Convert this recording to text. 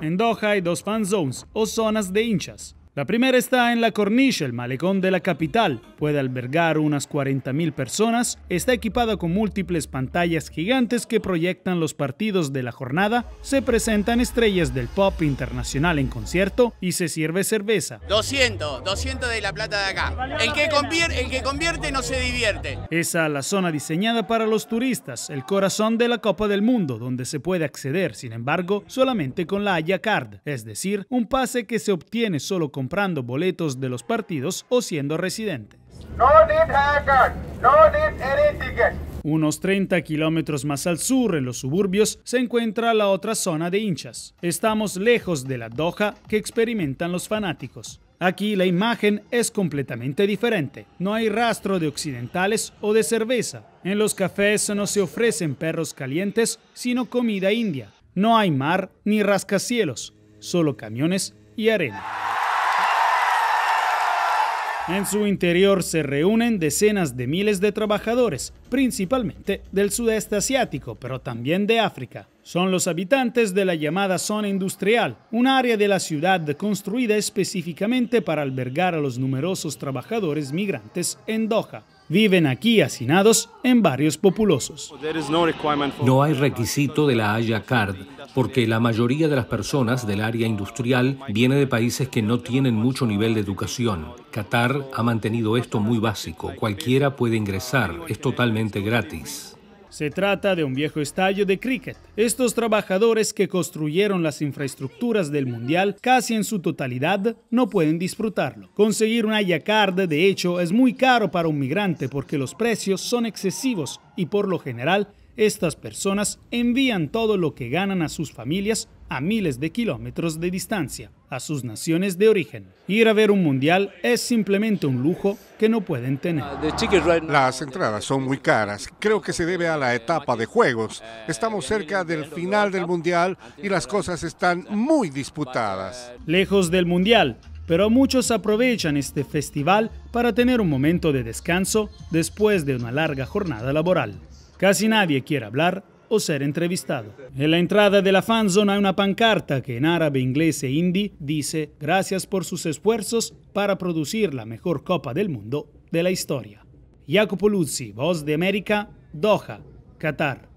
En Doha hay dos fan zones o zonas de hinchas. La primera está en la Corniche, el malecón de la capital. Puede albergar unas 40.000 personas. Está equipada con múltiples pantallas gigantes que proyectan los partidos de la jornada. Se presentan estrellas del pop internacional en concierto y se sirve cerveza. 200, 200 de la plata de acá. El que convierte, no se divierte. Esa es la zona diseñada para los turistas, el corazón de la Copa del Mundo, donde se puede acceder, sin embargo, solamente con la Haya Card, es decir, un pase que se obtiene solo con comprando boletos de los partidos o siendo residentes. unos 30 kilómetros más al sur, en los suburbios, se encuentra la otra zona de hinchas. Estamos lejos de la doja que experimentan los fanáticos. Aquí la imagen es completamente diferente. No hay rastro de occidentales o de cerveza. En los cafés no se ofrecen perros calientes, sino comida india. No hay mar ni rascacielos, solo camiones y arena. En su interior se reúnen decenas de miles de trabajadores, principalmente del sudeste asiático, pero también de África. Son los habitantes de la llamada zona industrial, un área de la ciudad construida específicamente para albergar a los numerosos trabajadores migrantes en Doha viven aquí hacinados en barrios populosos. No hay requisito de la Haya Card, porque la mayoría de las personas del área industrial viene de países que no tienen mucho nivel de educación. Qatar ha mantenido esto muy básico, cualquiera puede ingresar, es totalmente gratis. Se trata de un viejo estadio de cricket. Estos trabajadores que construyeron las infraestructuras del Mundial casi en su totalidad no pueden disfrutarlo. Conseguir una Ayacard, de hecho, es muy caro para un migrante porque los precios son excesivos y por lo general estas personas envían todo lo que ganan a sus familias a miles de kilómetros de distancia, a sus naciones de origen. Ir a ver un mundial es simplemente un lujo que no pueden tener. Las entradas son muy caras. Creo que se debe a la etapa de juegos. Estamos cerca del final del mundial y las cosas están muy disputadas. Lejos del mundial, pero muchos aprovechan este festival para tener un momento de descanso después de una larga jornada laboral. Casi nadie quiere hablar o ser entrevistado. En la entrada de la fanzone hay una pancarta que en árabe, inglés e hindi dice gracias por sus esfuerzos para producir la mejor Copa del Mundo de la historia. Jacopo Luzzi, Voz de América, Doha, Qatar.